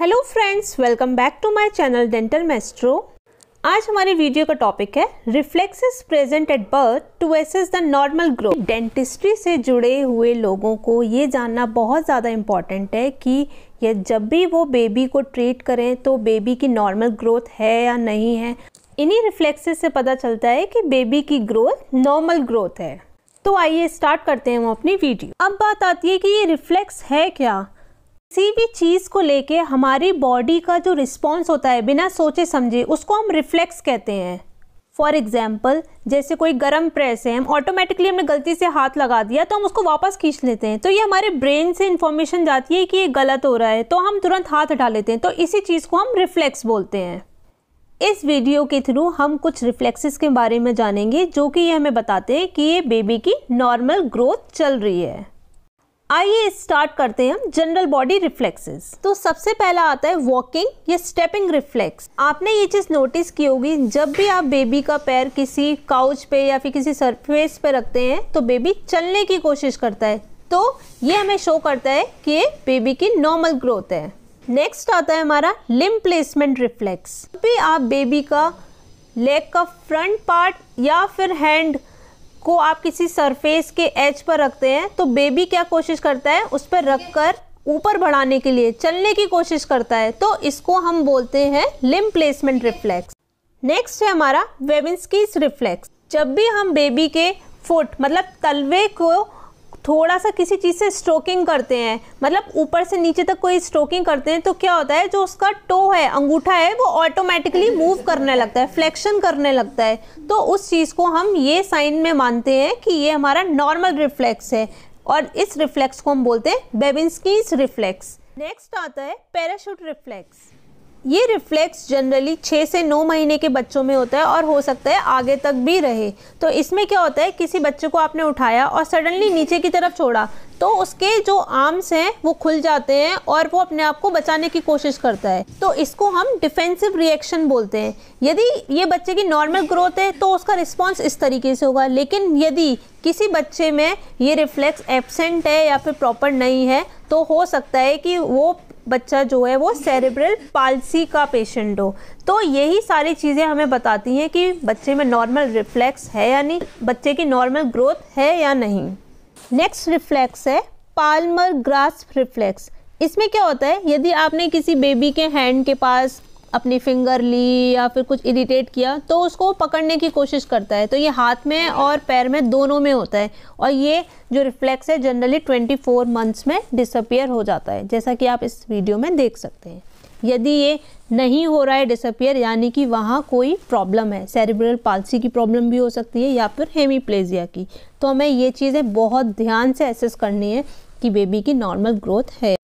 hello friends welcome back to my channel dental maestro आज हमारे video का topic है reflexes present at birth to assess the normal growth dentistry से जुड़े हुए लोगों को ये जानना बहुत ज़्यादा इम्पॉर्टेंट है कि ये जब भी वो बेबी को ट्रीट करें तो बेबी की नॉर्मल ग्रोथ है या नहीं है इन्हीं रिफ्लेक्सेस से पता चलता है कि बेबी की ग्रोथ नॉर्मल ग्रोथ है तो आइए स्टार्ट करते हैं हम अपनी वीडियो अब बात आती है कि ये रिफ्लेक्स है क्या किसी भी चीज़ को लेके हमारी बॉडी का जो रिस्पॉन्स होता है बिना सोचे समझे उसको हम रिफ्लेक्स कहते हैं फॉर एग्ज़ाम्पल जैसे कोई गर्म प्रेस है हम ऑटोमेटिकली हमने गलती से हाथ लगा दिया तो हम उसको वापस खींच लेते हैं तो ये हमारे ब्रेन से इंफॉर्मेशन जाती है कि ये गलत हो रहा है तो हम तुरंत हाथ हटा लेते हैं तो इसी चीज़ को हम रिफ्लेक्स बोलते हैं इस वीडियो के थ्रू हम कुछ रिफ्लेक्सेस के बारे में जानेंगे जो कि ये हमें बताते हैं कि ये बेबी की नॉर्मल ग्रोथ चल रही है आइए स्टार्ट करते हैं हम जनरल बॉडी रिफ्लेक्सेस तो सबसे पहला आता है वॉकिंग या स्टेपिंग रिफ्लेक्स आपने ये चीज नोटिस की होगी जब भी आप बेबी का पैर किसी काउच पे या फिर किसी सरफेस पे रखते हैं तो बेबी चलने की कोशिश करता है तो ये हमें शो करता है कि बेबी की नॉर्मल ग्रोथ है नेक्स्ट आता है हमारा लिम प्लेसमेंट रिफ्लेक्स भी आप बेबी का लेग का फ्रंट पार्ट या फिर हैंड को आप किसी सरफेस के एज पर रखते हैं तो बेबी क्या कोशिश करता है उस पर रख कर ऊपर बढ़ाने के लिए चलने की कोशिश करता है तो इसको हम बोलते हैं लिम प्लेसमेंट रिफ्लेक्स नेक्स्ट है हमारा वेविंस रिफ्लेक्स जब भी हम बेबी के फुट मतलब तलवे को थोड़ा सा किसी चीज़ से स्ट्रोकिंग करते हैं मतलब ऊपर से नीचे तक कोई स्ट्रोकिंग करते हैं तो क्या होता है जो उसका टो है अंगूठा है वो ऑटोमेटिकली मूव करने लगता है फ्लेक्शन करने लगता है तो उस चीज़ को हम ये साइन में मानते हैं कि ये हमारा नॉर्मल रिफ्लेक्स है और इस रिफ्लेक्स को हम बोलते हैं बेबिंसकीज रिफ्लेक्स नेक्स्ट आता है पैराशूट रिफ्लेक्स ये रिफ्लेक्स जनरली छः से नौ महीने के बच्चों में होता है और हो सकता है आगे तक भी रहे तो इसमें क्या होता है किसी बच्चे को आपने उठाया और सडनली नीचे की तरफ छोड़ा तो उसके जो आर्म्स हैं वो खुल जाते हैं और वो अपने आप को बचाने की कोशिश करता है तो इसको हम डिफेंसिव रिएक्शन बोलते हैं यदि ये बच्चे की नॉर्मल ग्रोथ है तो उसका रिस्पॉन्स इस तरीके से होगा लेकिन यदि किसी बच्चे में ये रिफ्लेक्स एबसेंट है या फिर प्रॉपर नहीं है तो हो सकता है कि वो बच्चा जो है वो सेरेब्रल पालसी का पेशेंट हो तो यही सारी चीज़ें हमें बताती हैं कि बच्चे में नॉर्मल रिफ्लेक्स है या नहीं बच्चे की नॉर्मल ग्रोथ है या नहीं नेक्स्ट रिफ्लेक्स है पालमर ग्रास रिफ्लेक्स इसमें क्या होता है यदि आपने किसी बेबी के हैंड के पास अपनी फिंगर ली या फिर कुछ इरिटेट किया तो उसको पकड़ने की कोशिश करता है तो ये हाथ में और पैर में दोनों में होता है और ये जो रिफ्लेक्स है जनरली 24 मंथ्स में डिसअपियर हो जाता है जैसा कि आप इस वीडियो में देख सकते हैं यदि ये नहीं हो रहा है डिसअपियर यानी कि वहाँ कोई प्रॉब्लम है सेरिब्रल पालसी की प्रॉब्लम भी हो सकती है या फिर हेमीप्लेजिया की तो हमें ये चीज़ें बहुत ध्यान से एसेस करनी है कि बेबी की नॉर्मल ग्रोथ है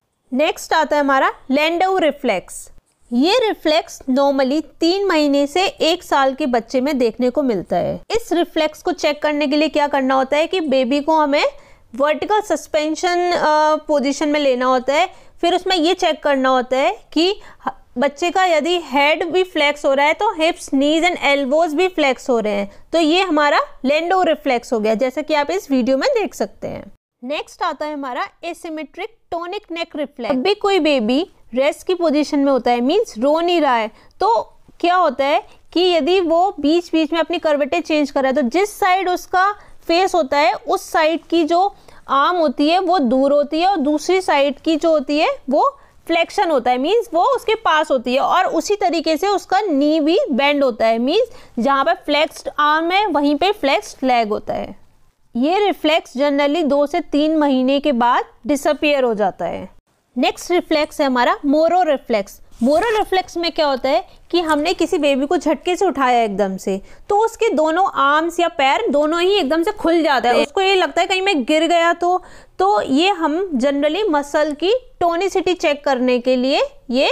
नेक्स्ट आता है हमारा लैंडो रिफ्लेक्स ये रिफ्लेक्स नॉर्मली तीन महीने से एक साल के बच्चे में देखने को मिलता है इस रिफ्लेक्स को चेक करने के लिए क्या करना होता है कि बेबी को हमें वर्टिकल सस्पेंशन पोजीशन में लेना होता है फिर उसमें ये चेक करना होता है कि बच्चे का यदि हेड भी फ्लैक्स हो रहा है तो हिप्स नीज एंड एल्बोज भी फ्लैक्स हो रहे हैं तो ये हमारा लेंडो रिफ्लेक्स हो गया जैसा कि आप इस वीडियो में देख सकते हैं नेक्स्ट आता है हमारा एसिमेट्रिक टोनिक नेक रिफ्लेक्स अभी भी कोई बेबी रेस्ट की पोजीशन में होता है मीन्स रो नहीं रहा है तो क्या होता है कि यदि वो बीच बीच में अपनी करवटें चेंज कर रहा है तो जिस साइड उसका फेस होता है उस साइड की जो आर्म होती है वो दूर होती है और दूसरी साइड की जो होती है वो फ्लेक्शन होता है मीन्स वो उसके पास होती है और उसी तरीके से उसका नी भी बेंड होता है मीन्स जहाँ पर फ्लेक्स्ड आर्म है वहीं पे फ्लेक्स्ड लेग होता है ये रिफ्लेक्स जनरली दो से तीन महीने के बाद डिसअपियर हो जाता है नेक्स्ट रिफ्लेक्स है हमारा मोरो रिफ्लेक्स मोरो रिफ्लेक्स में क्या होता है कि हमने किसी बेबी को झटके से उठाया एकदम से तो उसके दोनों आर्म्स या पैर दोनों ही एकदम से खुल जाता है उसको ये लगता है कहीं मैं गिर गया तो तो ये हम जनरली मसल की टोनिसिटी चेक करने के लिए ये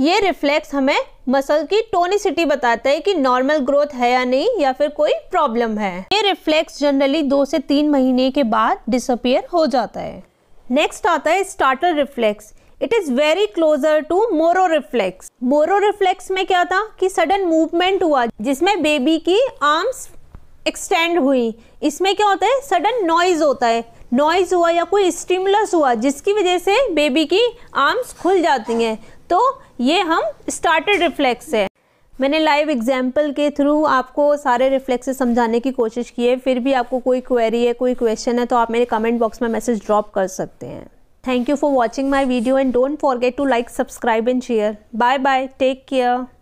ये रिफ्लेक्स हमें मसल की टोनिसिटी बताता है कि नॉर्मल ग्रोथ है या नहीं या फिर कोई प्रॉब्लम है ये रिफ्लेक्स जनरली दो से तीन महीने के बाद डिसअपियर हो जाता है नेक्स्ट आता है startle reflex it is very closer to Moro reflex Moro reflex में क्या था कि सडन मूवमेंट हुआ जिसमें बेबी की आर्म्स एक्सटेंड हुई इसमें क्या होता है सडन नॉइज होता है नॉइज हुआ या कोई स्टिमुलस हुआ जिसकी वजह से बेबी की आर्म्स खुल जाती हैं तो ये हम स्टार्टेड रिफ्लेक्स है मैंने लाइव एग्जाम्पल के थ्रू आपको सारे रिफ्लेक्सेस समझाने की कोशिश की है फिर भी आपको कोई क्वेरी है कोई क्वेश्चन है तो आप मेरे कमेंट बॉक्स में मैसेज ड्रॉप कर सकते हैं thank you for watching my video and don't forget to like subscribe and share bye bye take care